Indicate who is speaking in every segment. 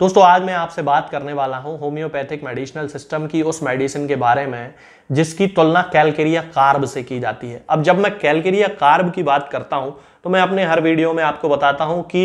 Speaker 1: दोस्तों आज मैं आपसे बात करने वाला हूं होम्योपैथिक मेडिसिनल सिस्टम की उस मेडिसिन के बारे में जिसकी तुलना कैलकेरिया कार्ब से की जाती है अब जब मैं कैलकेरिया कार्ब की बात करता हूं तो मैं अपने हर वीडियो में आपको बताता हूं कि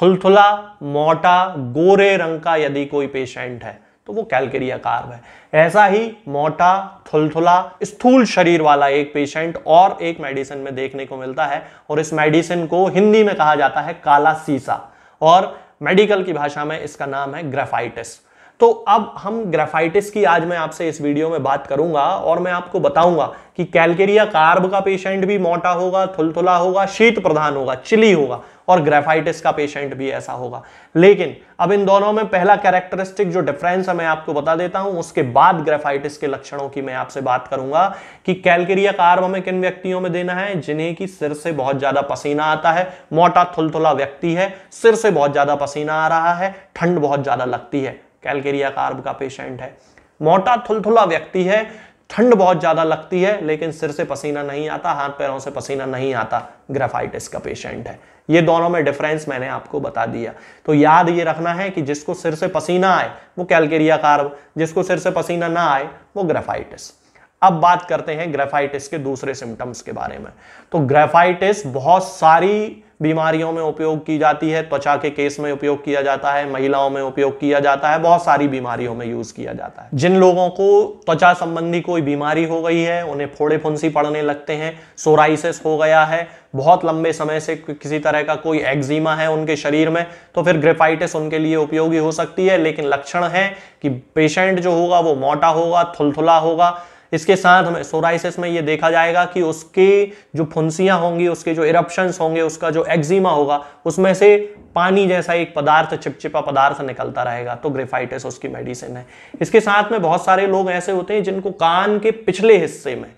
Speaker 1: थुलथुला मोटा गोरे रंग का यदि कोई पेशेंट है तो वो कैलकेरिया कार्ब है ऐसा ही मोटा थुलथुला स्थूल शरीर वाला एक पेशेंट और एक मेडिसिन में देखने को मिलता है और इस मेडिसिन को हिंदी में कहा जाता है काला सीसा और मेडिकल की भाषा में इसका नाम है ग्रेफाइटिस तो अब हम ग्रेफाइटिस की आज मैं आपसे इस वीडियो में बात करूंगा और मैं आपको बताऊंगा कि कैलकेरिया कार्ब का पेशेंट भी मोटा होगा थुलथुला होगा शीत प्रधान होगा चिली होगा और ग्रेफाइटिस का पेशेंट भी ऐसा होगा लेकिन अब इन दोनों में पहला कैरेक्टरिस्टिक जो डिफरेंस है मैं आपको बता देता हूं उसके बाद ग्रेफाइटिस के लक्षणों की मैं आपसे बात करूंगा कि कैलकेरिया कार्ब हमें किन व्यक्तियों में देना है जिन्हें की सिर से बहुत ज्यादा पसीना आता है मोटा थुलथुला व्यक्ति है सिर से बहुत ज्यादा पसीना आ रहा है ठंड बहुत ज्यादा लगती है कैलकेरिया कार्ब का पेशेंट है मोटा थुलथुला व्यक्ति है ठंड बहुत ज़्यादा लगती है लेकिन सिर से पसीना नहीं आता हाथ पैरों से पसीना नहीं आता ग्रेफाइटिस का पेशेंट है ये दोनों में डिफरेंस मैंने आपको बता दिया तो याद ये रखना है कि जिसको सिर से पसीना आए वो कैलकेरिया कार्ब जिसको सिर से पसीना ना आए वो ग्रेफाइटिस अब बात करते हैं ग्रेफाइटिस के दूसरे सिम्टम्स के बारे में तो ग्रेफाइटिस बहुत सारी बीमारियों में उपयोग की जाती है त्वचा के केस में उपयोग किया जाता है महिलाओं में उपयोग किया जाता है बहुत सारी बीमारियों में यूज किया जाता है जिन लोगों को त्वचा संबंधी कोई बीमारी हो गई है उन्हें फोड़े फुंसी पड़ने लगते हैं सोराइसिस हो गया है बहुत लंबे समय से किसी तरह का कोई एक्जिमा है उनके शरीर में तो फिर ग्रेफाइटिस उनके लिए उपयोगी हो सकती है लेकिन लक्षण है कि पेशेंट जो होगा वो मोटा होगा थुलथुला होगा इसके साथ हमें सोराइसिस में ये देखा जाएगा कि उसके जो फुंसियाँ होंगी उसके जो इरप्शंस होंगे उसका जो एक्जिमा होगा उसमें से पानी जैसा एक पदार्थ चिपचिपा पदार्थ निकलता रहेगा तो ग्रेफाइटिस उसकी मेडिसिन है इसके साथ में बहुत सारे लोग ऐसे होते हैं जिनको कान के पिछले हिस्से में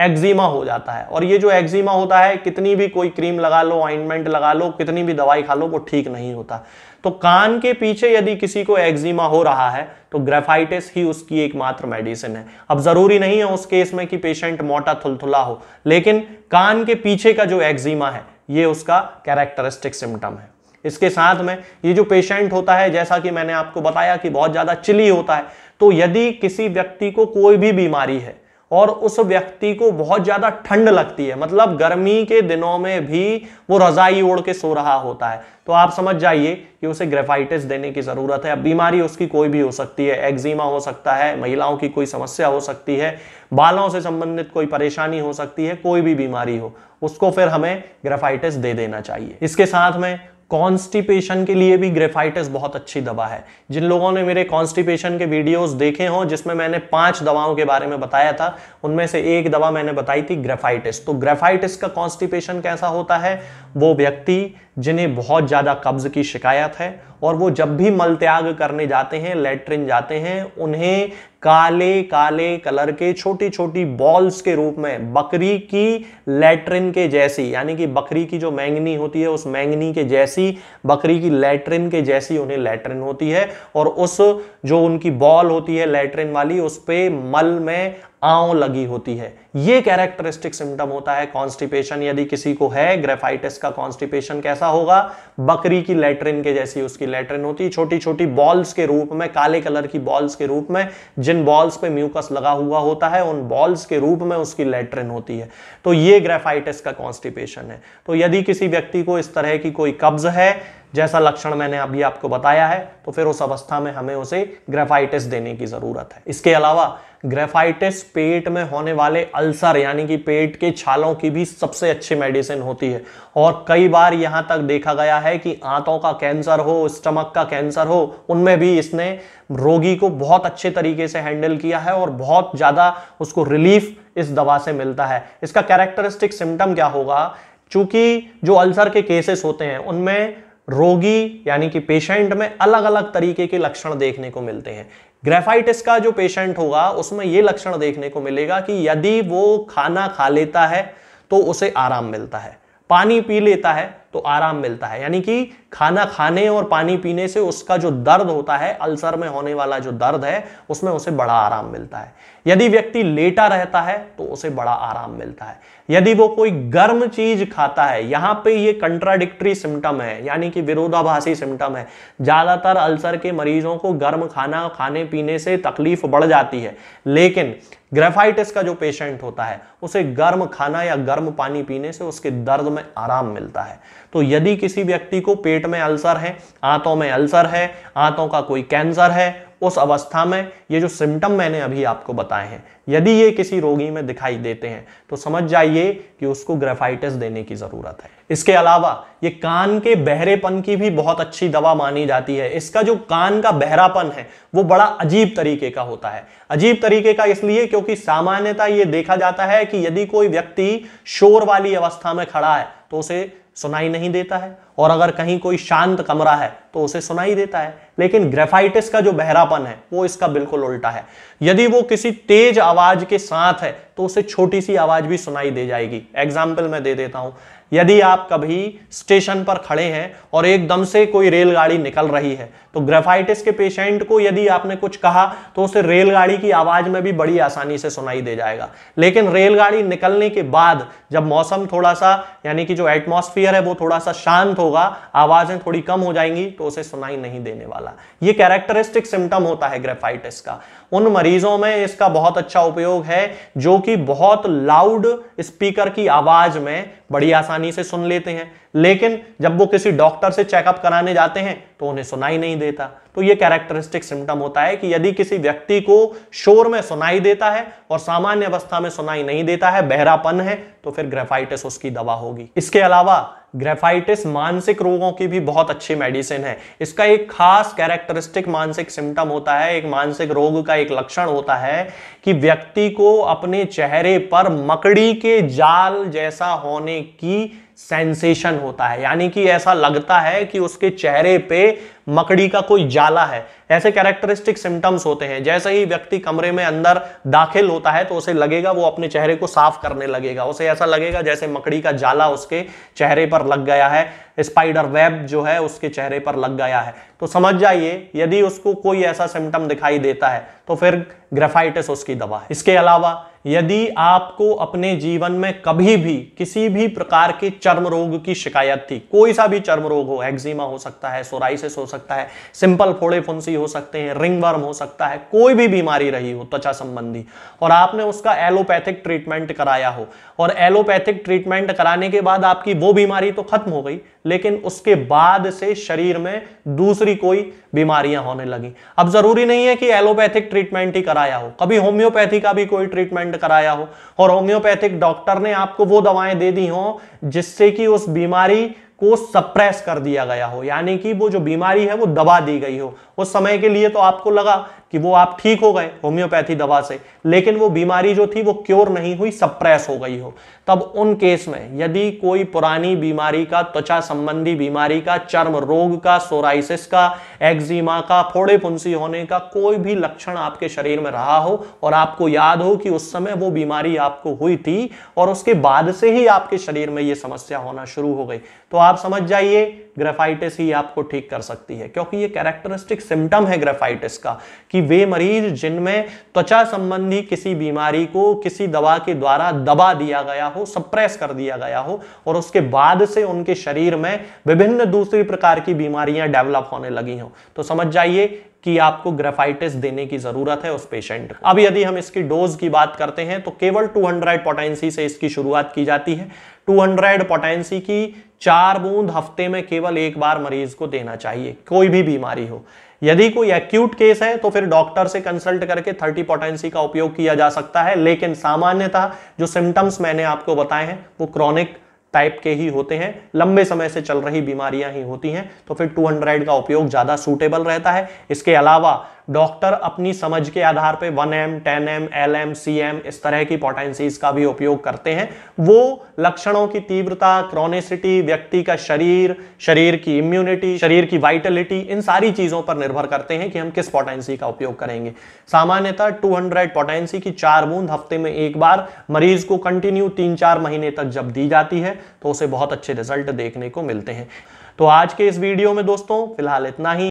Speaker 1: एक्जिमा हो जाता है और ये जो एक्जिमा होता है कितनी भी कोई क्रीम लगा लो ऑइंटमेंट लगा लो कितनी भी दवाई खा लो वो ठीक नहीं होता तो कान के पीछे यदि किसी को एक्जिमा हो रहा है तो ग्रेफाइटिस ही उसकी एकमात्र मेडिसिन है अब जरूरी नहीं है उस केस में कि पेशेंट मोटा थुलथुला हो लेकिन कान के पीछे का जो एक्जिमा है ये उसका कैरेक्टरिस्टिक सिम्टम है इसके साथ में ये जो पेशेंट होता है जैसा कि मैंने आपको बताया कि बहुत ज़्यादा चिली होता है तो यदि किसी व्यक्ति को कोई भी बीमारी है और उस व्यक्ति को बहुत ज़्यादा ठंड लगती है मतलब गर्मी के दिनों में भी वो रजाई ओढ़ के सो रहा होता है तो आप समझ जाइए कि उसे ग्रेफाइटिस देने की ज़रूरत है अब बीमारी उसकी कोई भी हो सकती है एक्जिमा हो सकता है महिलाओं की कोई समस्या हो सकती है बालों से संबंधित कोई परेशानी हो सकती है कोई भी बीमारी हो उसको फिर हमें ग्रेफाइटिस दे देना चाहिए इसके साथ में कॉन्स्टिपेशन के लिए भी ग्रेफाइटिस बहुत अच्छी दवा है जिन लोगों ने मेरे कॉन्स्टिपेशन के वीडियोस देखे हों जिसमें मैंने पांच दवाओं के बारे में बताया था उनमें से एक दवा मैंने बताई थी ग्रेफाइटिस तो ग्रेफाइटिस का कॉन्स्टिपेशन कैसा होता है वो व्यक्ति जिन्हें बहुत ज़्यादा कब्ज़ की शिकायत है और वो जब भी मल त्याग करने जाते हैं लेटरिन जाते हैं उन्हें काले काले कलर के छोटी छोटी बॉल्स के रूप में बकरी की लेटरिन के जैसी यानी कि बकरी की जो मैंगनी होती है उस मैंगनी के जैसी बकरी की लेटरिन के जैसी उन्हें लेटरिन होती है और उस जो उनकी बॉल होती है लेटरिन वाली उस पर मल में आव लगी होती है ये कैरेक्टरिस्टिक सिम्टम होता है कॉन्स्टिपेशन यदि किसी को है ग्रेफाइटिस का कॉन्स्टिपेशन कैसा होगा बकरी की लेटरिन के जैसी उसकी लेटरिन होती है छोटी छोटी बॉल्स के रूप में काले कलर की बॉल्स के रूप में जिन बॉल्स पे म्यूकस लगा हुआ होता है उन बॉल्स के रूप में उसकी लेटरिन होती है तो ये ग्रेफाइटिस का कॉन्स्टिपेशन है तो यदि किसी व्यक्ति को इस तरह की कोई कब्ज है जैसा लक्षण मैंने अभी आपको बताया है तो फिर उस अवस्था में हमें उसे ग्रेफाइटिस देने की ज़रूरत है इसके अलावा ग्रेफाइटिस पेट में होने वाले अल्सर यानी कि पेट के छालों की भी सबसे अच्छी मेडिसिन होती है और कई बार यहाँ तक देखा गया है कि आंतों का कैंसर हो स्टमक का कैंसर हो उनमें भी इसने रोगी को बहुत अच्छे तरीके से हैंडल किया है और बहुत ज़्यादा उसको रिलीफ इस दवा से मिलता है इसका कैरेक्टरिस्टिक सिम्टम क्या होगा चूंकि जो अल्सर के केसेस होते हैं उनमें रोगी यानी कि पेशेंट में अलग अलग तरीके के लक्षण देखने को मिलते हैं ग्रेफाइटिस का जो पेशेंट होगा उसमें ये लक्षण देखने को मिलेगा कि यदि वो खाना खा लेता है तो उसे आराम मिलता है पानी पी लेता है तो आराम मिलता है यानी कि खाना खाने और पानी पीने से उसका जो दर्द होता है अल्सर में होने वाला जो दर्द है उसमें उसे बड़ा आराम मिलता है यदि व्यक्ति लेटा रहता है तो उसे बड़ा आराम मिलता है यदि वो कोई गर्म चीज खाता है यहां पे ये कंट्राडिक्टरी सिम्टम है यानी कि विरोधाभासी सिम्टम है ज़्यादातर अल्सर के मरीजों को गर्म खाना खाने पीने से तकलीफ बढ़ जाती है लेकिन ग्रेफाइटिस का जो पेशेंट होता है उसे गर्म खाना या गर्म पानी पीने से उसके दर्द में आराम मिलता है तो यदि किसी व्यक्ति को पेट में अल्सर है आंतों में अल्सर है आंतों का कोई कैंसर है उस अवस्था में ये जो सिम्टम मैंने अभी आपको बताए हैं यदि ये किसी रोगी में दिखाई देते हैं तो समझ जाइए कि उसको ग्रेफाइटिस देने की ज़रूरत है इसके अलावा ये कान के बहरेपन की भी बहुत अच्छी दवा मानी जाती है इसका जो कान का बहरापन है वो बड़ा अजीब तरीके का होता है अजीब तरीके का इसलिए क्योंकि सामान्यता ये देखा जाता है कि यदि कोई व्यक्ति शोर वाली अवस्था में खड़ा है तो उसे सुनाई नहीं देता है और अगर कहीं कोई शांत कमरा है तो उसे सुनाई देता है लेकिन ग्रेफाइटिस का जो बहरापन है वो इसका बिल्कुल उल्टा है यदि वो किसी तेज आवाज के साथ है तो उसे छोटी सी आवाज भी सुनाई दे जाएगी एग्जाम्पल मैं दे देता हूं यदि आप कभी स्टेशन पर खड़े हैं और एकदम से कोई रेलगाड़ी निकल रही है तो ग्रेफाइटिस के पेशेंट को यदि आपने कुछ कहा तो उसे रेलगाड़ी की आवाज में भी बड़ी आसानी से सुनाई दे जाएगा लेकिन रेलगाड़ी निकलने के बाद जब मौसम थोड़ा सा यानी कि जो एटमोस्फियर है वो थोड़ा सा शांत होगा आवाजें थोड़ी कम हो जाएंगी तो उसे सुनाई नहीं देने वाला ये कैरेक्टरिस्टिक सिम्टम होता है ग्रेफाइटिस का उन मरीजों में इसका बहुत अच्छा उपयोग है जो कि बहुत लाउड स्पीकर की आवाज में बड़ी आसानी से सुन लेते हैं लेकिन जब वो किसी डॉक्टर से चेकअप कराने जाते हैं तो उन्हें सुनाई नहीं देता तो ये कैरेक्टरिस्टिक सिम्टम होता है कि यदि किसी व्यक्ति को शोर में सुनाई देता है और सामान्य अवस्था में सुनाई नहीं देता है बहरापन है तो फिर ग्रेफाइटिस उसकी दवा होगी इसके अलावा ग्रेफाइटिस मानसिक रोगों की भी बहुत अच्छी मेडिसिन है इसका एक खास कैरेक्टरिस्टिक मानसिक सिम्टम होता है एक मानसिक रोग का एक लक्षण होता है कि व्यक्ति को अपने चेहरे पर मकड़ी के जाल जैसा होने की सेंसेशन होता है यानी कि ऐसा लगता है कि उसके चेहरे पे मकड़ी का कोई जाला है ऐसे कैरेक्टरिस्टिक सिम्टम्स होते हैं जैसे ही व्यक्ति कमरे में अंदर दाखिल होता है तो उसे लगेगा वो अपने चेहरे को साफ करने लगेगा उसे ऐसा लगेगा जैसे मकड़ी का जाला उसके चेहरे पर लग गया है स्पाइडर वेब जो है उसके चेहरे पर लग गया है तो समझ जाइए यदि उसको कोई ऐसा सिम्टम दिखाई देता है तो फिर ग्रेफाइटिस उसकी दवा है इसके अलावा यदि आपको अपने जीवन में कभी भी किसी भी प्रकार के चर्म रोग की शिकायत थी कोई सा भी चर्म रोग हो एक्जिमा हो सकता है सोराइसिस हो सकता सकता है सिंपल फोड़े फुंसी हो सकते हैं रिंग वर्म हो सकता है कोई भी बीमारी रही हो त्वचा संबंधी और आपने उसका एलोपैथिक ट्रीटमेंट कराया हो और एलोपैथिक ट्रीटमेंट कराने के बाद आपकी वो बीमारी तो खत्म हो गई लेकिन उसके बाद से शरीर में दूसरी कोई बीमारियां होने लगी अब जरूरी नहीं है कि एलोपैथिक ट्रीटमेंट ही कराया हो कभी होम्योपैथी का भी कोई ट्रीटमेंट कराया हो और होम्योपैथिक डॉक्टर ने आपको वो दवाएं दे दी हो जिससे कि उस बीमारी को सप्रेस कर दिया गया हो यानी कि वो जो बीमारी है वो दबा दी गई हो उस समय के लिए तो आपको लगा कि वो आप ठीक हो गए होम्योपैथी दवा से लेकिन वो बीमारी जो थी वो क्योर नहीं हुई सप्रेस हो गई हो तब उन केस में यदि कोई पुरानी बीमारी का त्वचा संबंधी बीमारी का चर्म रोग का सोराइसिस का एक्जिमा का फोड़े पुंसी होने का कोई भी लक्षण आपके शरीर में रहा हो और आपको याद हो कि उस समय वो बीमारी आपको हुई थी और उसके बाद से ही आपके शरीर में ये समस्या होना शुरू हो गई तो आप समझ जाइए ग्रेफाइटिस ही आपको ठीक कर सकती है क्योंकि ये कैरेक्टरिस्टिक सिम्टम है ग्रेफाइटिस का कि वे मरीज जिनमें त्वचा संबंधी किसी बीमारी को किसी दवा के द्वारा दबा दिया गया हो सप्रेस कर दिया गया हो और उसके बाद से उनके शरीर में विभिन्न दूसरी प्रकार की बीमारियां डेवलप होने लगी हों तो समझ जाइए कि आपको ग्रेफाइटिस देने की जरूरत है उस पेशेंट को अब यदि हम इसकी डोज की बात करते हैं तो केवल 200 हंड्रेड से इसकी शुरुआत की जाती है 200 हंड्रेड की चार बूंद हफ्ते में केवल एक बार मरीज को देना चाहिए कोई भी बीमारी हो यदि कोई एक्यूट केस है तो फिर डॉक्टर से कंसल्ट करके थर्टी पोटेंसी का उपयोग किया जा सकता है लेकिन सामान्यतः जो सिम्टम्स मैंने आपको बताए हैं वो क्रॉनिक टाइप के ही होते हैं लंबे समय से चल रही बीमारियां ही होती हैं तो फिर 200 का उपयोग ज़्यादा सूटेबल रहता है इसके अलावा डॉक्टर अपनी समझ के आधार पे 1m, M ten M L M C M इस तरह की पोटेंसीज का भी उपयोग करते हैं वो लक्षणों की तीव्रता क्रोनिसिटी व्यक्ति का शरीर शरीर की इम्यूनिटी शरीर की वाइटलिटी इन सारी चीज़ों पर निर्भर करते हैं कि हम किस पोटेंसी का उपयोग करेंगे सामान्यतः टू हंड्रेड पोटेंसी की चार बूंद हफ्ते में एक बार मरीज को कंटिन्यू तीन चार महीने तक जब दी जाती है तो उसे बहुत अच्छे रिजल्ट देखने को मिलते हैं तो आज के इस वीडियो में दोस्तों फिलहाल इतना ही